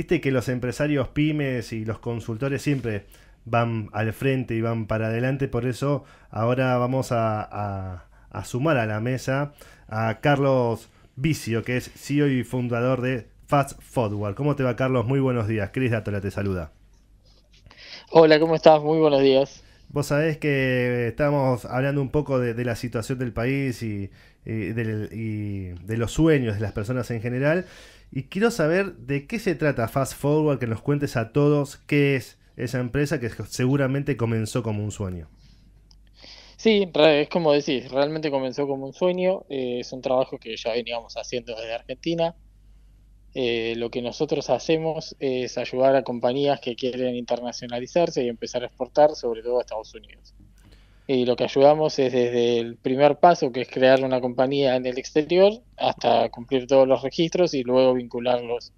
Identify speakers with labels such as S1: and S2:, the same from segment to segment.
S1: Viste que los empresarios pymes y los consultores siempre van al frente y van para adelante, por eso ahora vamos a, sumar a la mesa a Carlos Vicio, que es CEO y fundador de Fast Forward. ¿Cómo te va, Carlos? Muy buenos días. Cris Datola te saluda.
S2: Hola, ¿cómo estás? Muy buenos días.
S1: Vos sabés que estamos hablando un poco de, la situación del país y, de los sueños de las personas en general. Y quiero saber de qué se trata Fast Forward, que nos cuentes a todos qué es esa empresa que seguramente comenzó como un sueño.
S2: Sí, es como decís, realmente comenzó como un sueño, eh, es un trabajo que ya veníamos haciendo desde Argentina. Eh, lo que nosotros hacemos es ayudar a compañías que quieren internacionalizarse y empezar a exportar, sobre todo a Estados Unidos y lo que ayudamos es desde el primer paso, que es crear una compañía en el exterior, hasta cumplir todos los registros y luego vincularlos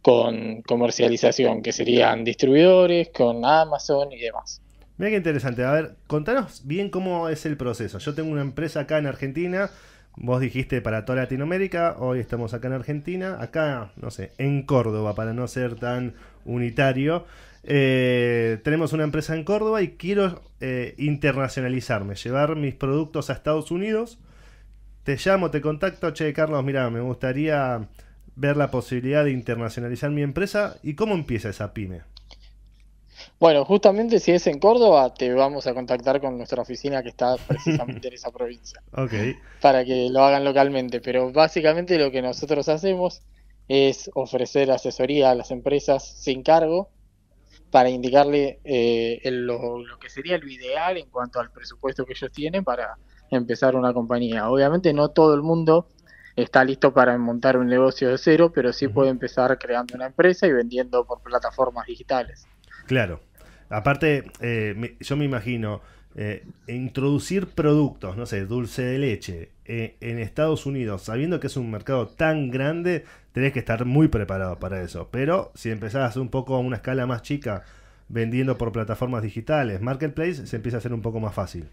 S1: con
S2: comercialización, que serían
S1: distribuidores,
S2: con Amazon y demás.
S1: Mira qué interesante. A ver, contanos bien cómo es el proceso. Yo tengo una empresa acá en Argentina. Vos dijiste para toda Latinoamérica, hoy estamos acá en Argentina, acá, no sé, en Córdoba, para no ser tan unitario. Eh, tenemos una empresa en Córdoba y quiero eh, internacionalizarme, llevar mis productos a Estados Unidos. Te llamo, te contacto, che, Carlos, mira, me gustaría ver la posibilidad de internacionalizar mi empresa y cómo empieza esa pyme.
S2: Bueno, justamente si es en Córdoba, te vamos a contactar con nuestra oficina que está precisamente en esa provincia. Ok. Para que lo hagan localmente. Pero básicamente lo que nosotros hacemos es ofrecer asesoría a las empresas sin cargo para indicarle eh, lo, que sería lo ideal en cuanto al presupuesto que ellos tienen para empezar una compañía. Obviamente no todo el mundo está listo para montar un negocio de cero, pero sí puede empezar creando una empresa y vendiendo por plataformas digitales.
S1: Claro. Aparte, eh, yo me imagino, eh, introducir productos, no sé, dulce de leche eh, en Estados Unidos, sabiendo que es un mercado tan grande, tenés que estar muy preparado para eso. Pero si empezás un poco a una escala más chica, vendiendo por plataformas digitales, marketplace, se empieza a hacer un poco más fácil.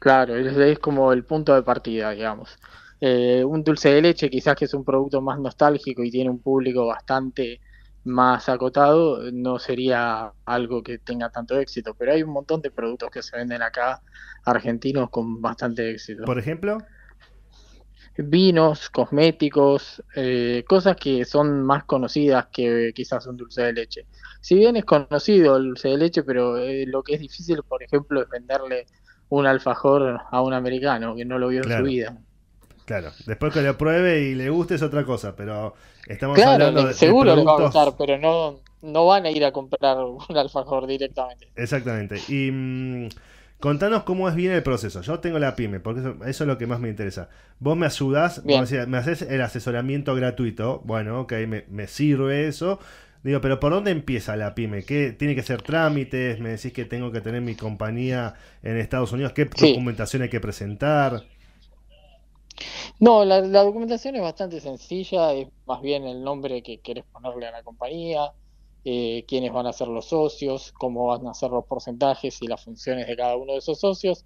S2: Claro, es como el punto de partida, digamos. Eh, un dulce de leche quizás que es un producto más nostálgico y tiene un público bastante más acotado, no sería algo que tenga tanto éxito. Pero hay un montón de productos que se venden acá, argentinos, con bastante éxito. Por ejemplo. Vinos, cosméticos, eh, cosas que son más conocidas que quizás un dulce de leche. Si bien es conocido el dulce de leche, pero eh, lo que es difícil, por ejemplo, es venderle un alfajor a un americano que no lo vio en su vida.
S1: Claro, después que lo pruebe y le guste es otra cosa, pero estamos hablando de. Seguro de va a gustar,
S2: pero no, no van a ir a comprar un alfajor directamente.
S1: Exactamente. Y mm, contanos cómo es bien el proceso. Yo tengo la pyme, porque eso, es lo que más me interesa. Vos me ayudás, me haces el asesoramiento gratuito. Bueno, que me, me sirve eso. Digo, pero ¿por dónde empieza la pyme? ¿Qué tiene que ser trámites? Me decís que tengo que tener mi compañía en Estados Unidos. ¿Qué documentación hay que presentar?
S2: No, la, documentación es bastante sencilla, es más bien el nombre que querés ponerle a la compañía, eh, quiénes van a ser los socios, cómo van a ser los porcentajes y las funciones de cada uno de esos socios.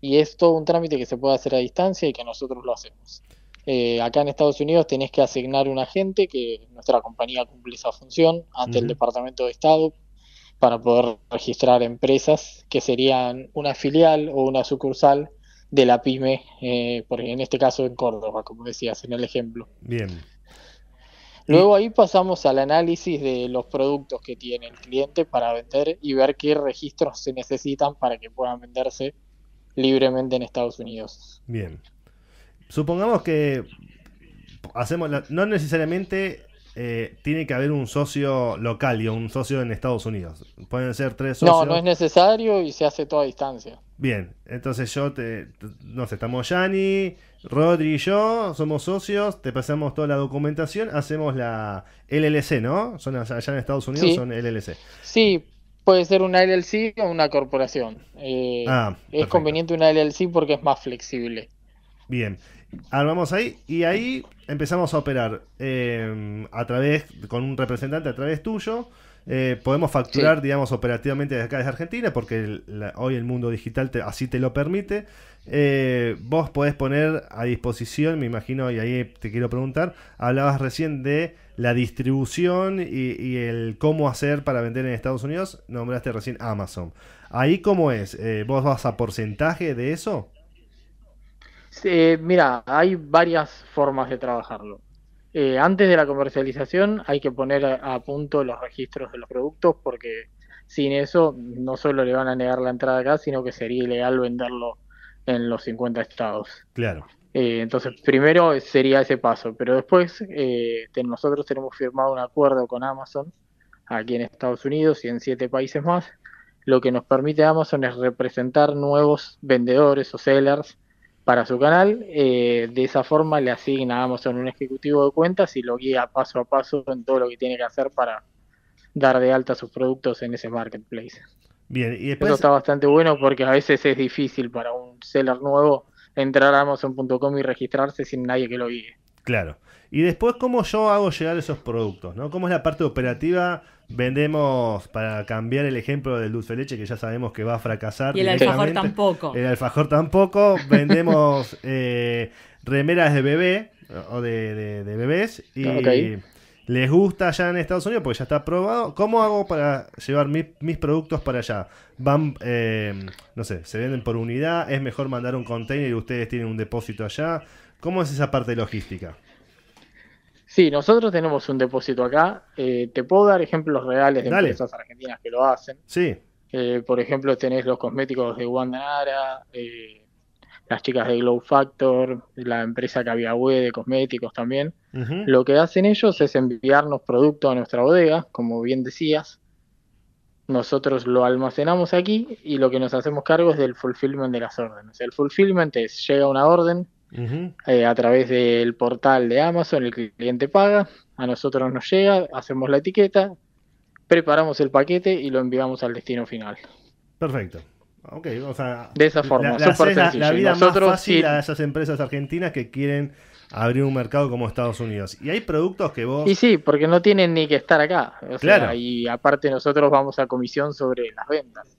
S2: Y es todo un trámite que se puede hacer a distancia y que nosotros lo hacemos. Eh, acá en Estados Unidos tenés que asignar un agente, que nuestra compañía cumple esa función ante el Departamento de Estado para poder registrar empresas que serían una filial o una sucursal de la pyme, eh, porque en este caso en Córdoba, como decías en el ejemplo.
S1: Bien. Luego
S2: ahí pasamos al análisis de los productos que tiene el cliente para vender y ver qué registros se necesitan para que puedan venderse libremente en Estados Unidos.
S1: Bien. Supongamos que hacemos no necesariamente eh, tiene que haber un socio local y un socio en Estados Unidos. Pueden ser tres socios. No, no es
S2: necesario y se hace toda distancia.
S1: Bien, entonces yo te. No sé, estamos Yani, Rodri y yo, somos socios, te pasamos toda la documentación, hacemos la LLC, ¿no? Son allá en Estados Unidos, son LLC.
S2: Sí, puede ser una LLC o una corporación. Eh, ah, es conveniente una LLC porque es más flexible.
S1: Bien, armamos ahí y ahí empezamos a operar eh, a través, con un representante a través tuyo. Eh, podemos facturar, digamos, operativamente desde acá desde Argentina, porque hoy el mundo digital así te lo permite. Eh, vos podés poner a disposición, me imagino, y ahí te quiero preguntar, hablabas recién de la distribución y, el cómo hacer para vender en Estados Unidos, nombraste recién Amazon. Ahí cómo es, vos vas a porcentaje de eso?
S2: Eh, mira, hay varias formas de trabajarlo. Eh, antes de la comercialización hay que poner a, punto los registros de los productos porque sin eso no solo le van a negar la entrada acá, sino que sería ilegal venderlo en los 50 estados. Claro. Eh, entonces, primero sería ese paso, pero después nosotros tenemos firmado un acuerdo con Amazon aquí en Estados Unidos y en siete países más. Lo que nos permite Amazon es representar nuevos vendedores o sellers para su canal. Eh, de esa forma le asigna a Amazon un ejecutivo de cuentas y lo guía paso a paso en todo lo que tiene que hacer para dar de alta sus productos en ese marketplace.
S1: Bien, y Eso está
S2: bastante bueno porque a veces es difícil para un seller nuevo entrar a Amazon.com y registrarse sin nadie que lo guíe.
S1: Claro. Y después, ¿cómo yo hago llegar esos productos? ¿no? ¿Cómo es la parte operativa Vendemos, para cambiar el ejemplo del dulce de leche, que ya sabemos que va a fracasar. Y el alfajor tampoco. El alfajor tampoco. Vendemos eh, remeras de bebé o de, bebés. Y ah, les gusta allá en Estados Unidos porque ya está probado. ¿Cómo hago para llevar mis productos para allá? Van, eh, no sé, se venden por unidad. ¿Es mejor mandar un container y ustedes tienen un depósito allá? ¿Cómo es esa parte logística? Sí, nosotros tenemos un depósito acá. Eh, te puedo dar ejemplos reales de empresas
S2: argentinas que lo hacen. Sí. Eh, por ejemplo, tenés los cosméticos de Wanda Nara, eh, las chicas de Glow Factor, la empresa web de cosméticos también. Lo que hacen ellos es enviarnos productos a nuestra bodega, como bien decías. Nosotros lo almacenamos aquí y lo que nos hacemos cargo es del fulfillment de las órdenes. El fulfillment es llega una orden,
S1: eh,
S2: a través del portal de Amazon, el cliente paga, a nosotros nos llega, hacemos la etiqueta, preparamos el paquete y lo enviamos al destino final.
S1: Perfecto. de esa forma, la, vida más fácil a esas empresas argentinas que quieren abrir un mercado como Estados Unidos.
S2: Y hay productos que vos... Y sí, porque no tienen ni que estar acá. y aparte nosotros vamos a comisión sobre las ventas.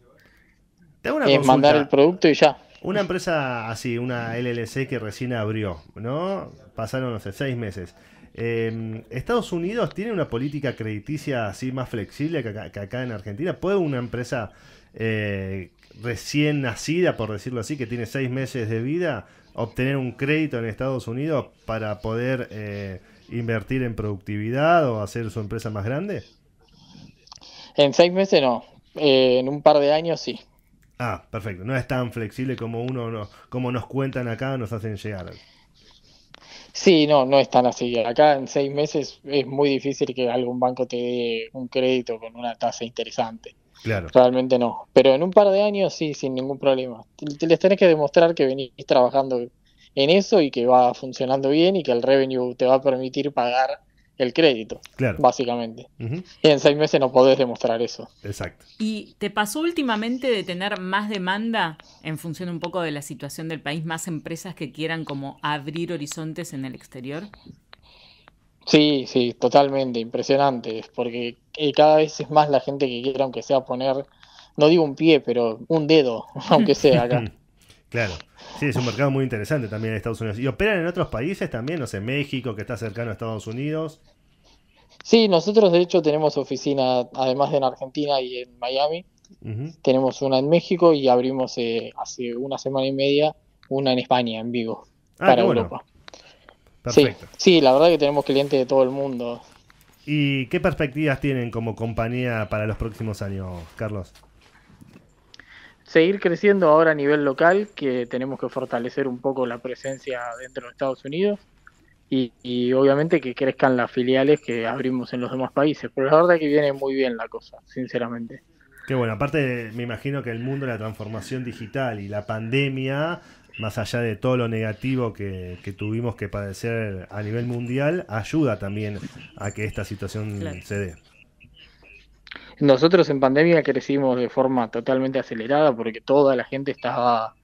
S2: Eh, mandar el producto y ya.
S1: Una empresa así, una LLC que recién abrió, ¿no? Pasaron, no sé, seis meses. Em, ¿Estados Unidos tiene una política crediticia así más flexible que acá, que en Argentina? ¿Puede una empresa eh, recién nacida, por decirlo así, que tiene seis meses de vida, obtener un crédito en Estados Unidos para poder eh, invertir en productividad o hacer su empresa más grande?
S2: En seis meses no, eh, en un par de años sí.
S1: Ah, perfecto. No es tan flexible como uno como nos cuentan acá, nos hacen llegar.
S2: Sí, no, no es tan así. Acá en seis meses es muy difícil que algún banco te dé un crédito con una tasa interesante. Claro. Realmente no. Pero en un par de años sí, sin ningún problema. Les tenés que demostrar que venís trabajando en eso y que va funcionando bien y que el revenue te va a permitir pagar el crédito, básicamente. Y en seis meses no podés demostrar eso. Exacto.
S1: ¿Y te pasó últimamente de tener más demanda en función un poco de la situación del país, más empresas que quieran como abrir horizontes en el exterior?
S2: Sí, sí, totalmente, impresionante, porque eh, cada vez es más la gente que quiere, aunque sea poner, no digo un pie, pero un dedo, aunque sea acá.
S1: Claro. Sí, es un mercado muy interesante también en Estados Unidos. ¿Y operan en otros países también? No sé, México, que está cercano a Estados Unidos.
S2: Sí, nosotros de hecho tenemos oficina, además de en Argentina y en Miami. Tenemos una en México y abrimos eh, hace una semana y media una en España, en Vigo, ah, para Europa. Perfecto. Sí, sí, la verdad que tenemos clientes de todo el mundo.
S1: ¿Y qué perspectivas tienen como compañía para los próximos años, Carlos?
S2: seguir creciendo ahora a nivel local, que tenemos que fortalecer un poco la presencia dentro de Estados Unidos y, obviamente que crezcan las filiales que abrimos en los demás países. Pero la verdad que viene muy bien la cosa, sinceramente.
S1: Qué bueno, aparte me imagino que el mundo de la transformación digital y la pandemia, más allá de todo lo negativo que, tuvimos que padecer a nivel mundial, ayuda también a que esta situación se dé.
S2: Nosotros en pandemia crecimos de forma totalmente acelerada porque toda la gente estaba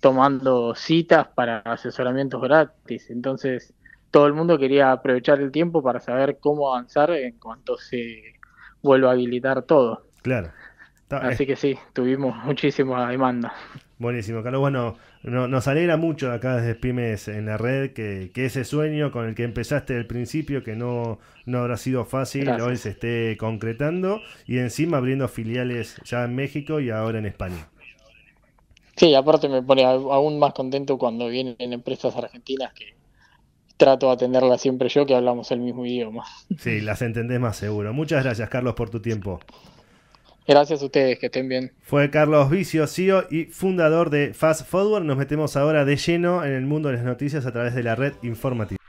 S2: tomando citas para asesoramientos gratis. Entonces, todo el mundo quería aprovechar el tiempo para saber cómo avanzar en cuanto se vuelva a habilitar todo. Claro. Así que sí, tuvimos muchísima demanda.
S1: Buenísimo, Carlos. Bueno, nos alegra mucho acá desde Pymes en la red que, ese sueño con el que empezaste al principio, que no, habrá sido fácil, hoy se esté concretando y encima abriendo filiales ya en México y ahora en España.
S2: Sí, aparte me pone aún más contento cuando vienen empresas argentinas que trato de atenderlas siempre yo, que hablamos el mismo idioma.
S1: Sí, las entendés más seguro. Muchas gracias, Carlos, por tu tiempo.
S2: Gracias a ustedes, que estén bien.
S1: Fue Carlos Vicio, CEO y fundador de Fast Forward. Nos metemos ahora de lleno en el mundo de las noticias a través de la red informativa.